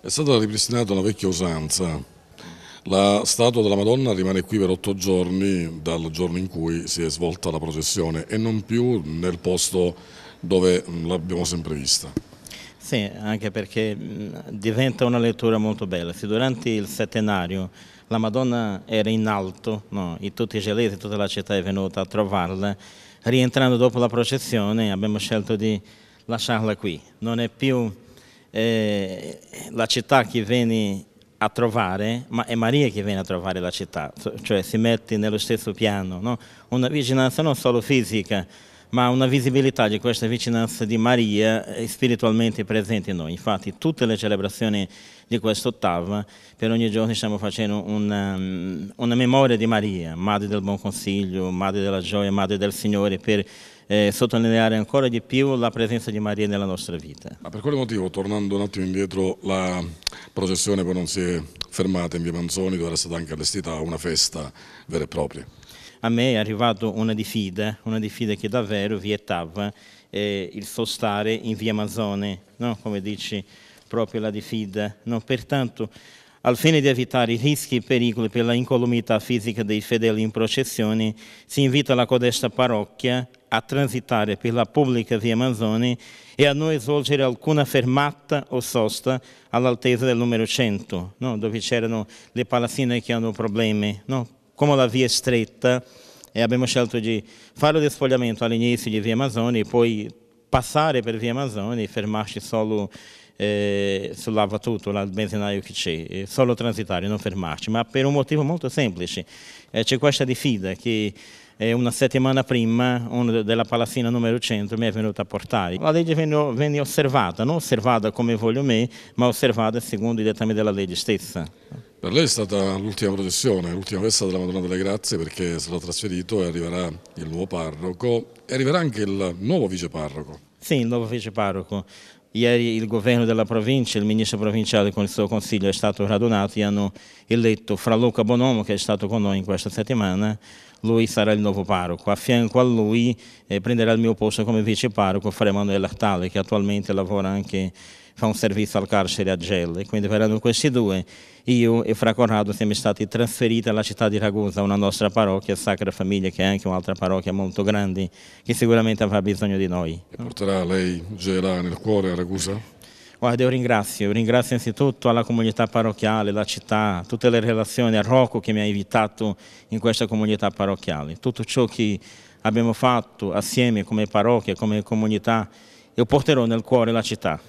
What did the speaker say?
È stata ripristinata una vecchia usanza. La statua della Madonna rimane qui per otto giorni dal giorno in cui si è svolta la processione e non più nel posto dove mm, l'abbiamo sempre vista. Sì, anche perché mm, diventa una lettura molto bella. Se durante il settenario la Madonna era in alto no? e tutti i gelesi, tutta la città è venuta a trovarla, rientrando dopo la processione abbiamo scelto di lasciarla qui. Non è più eh, la città che viene a trovare, ma è Maria che viene a trovare la città, cioè si mette nello stesso piano, no? una vicinanza non solo fisica, ma una visibilità di questa vicinanza di Maria eh, spiritualmente presente in noi. Infatti tutte le celebrazioni di quest'ottava, per ogni giorno stiamo facendo una, um, una memoria di Maria, madre del buon consiglio, madre della gioia, madre del Signore, per eh, sottolineare ancora di più la presenza di Maria nella nostra vita. Ma per quale motivo, tornando un attimo indietro, la processione poi non si è fermata in via Manzoni dove era stata anche allestita una festa vera e propria? A me è arrivata una diffida, una diffida che davvero vietava eh, il sostare in via Manzoni, no? come dici proprio la diffida. No? Pertanto al fine di evitare rischi e pericoli per la incolumità fisica dei fedeli in processione, si invita la codesta parrocchia a transitare per la pubblica via Manzoni e a non svolgere alcuna fermata o sosta all'altezza del numero 100, no? dove c'erano le palazzine che hanno problemi. No? Come la via è stretta, e abbiamo scelto di fare lo sfogliamento all'inizio di via Manzoni e poi passare per via Manzoni e fermarci solo eh, sull'Ava Tutola, al benzinaio che c'è, eh, solo transitare, non fermarci, ma per un motivo molto semplice. Eh, c'è questa diffida che eh, una settimana prima uno della palazzina numero 100 mi è venuta a portare. La legge venne, venne osservata, non osservata come voglio me, ma osservata secondo i dettami della legge stessa. Per lei è stata l'ultima processione, l'ultima festa della Madonna delle Grazie perché sarà trasferito e arriverà il nuovo parroco e arriverà anche il nuovo viceparroco. Sì, il nuovo viceparroco. Ieri il governo della provincia, il ministro provinciale con il suo consiglio è stato radunato e hanno eletto Fra Luca Bonomo che è stato con noi in questa settimana, lui sarà il nuovo parroco. A fianco a lui eh, prenderà il mio posto come vice parroco Fra Emanuele Artale che attualmente lavora anche fa un servizio al carcere a Gelle, quindi erano questi due. Io e Fra Corrado siamo stati trasferiti alla città di Ragusa, una nostra parrocchia, Sacra Famiglia, che è anche un'altra parrocchia molto grande, che sicuramente avrà bisogno di noi. E porterà lei Gela nel cuore a Ragusa? Guarda, io ringrazio, ringrazio innanzitutto alla comunità parrocchiale, la città, tutte le relazioni, a Rocco che mi ha invitato in questa comunità parrocchiale, tutto ciò che abbiamo fatto assieme come parrocchia, come comunità, io porterò nel cuore la città.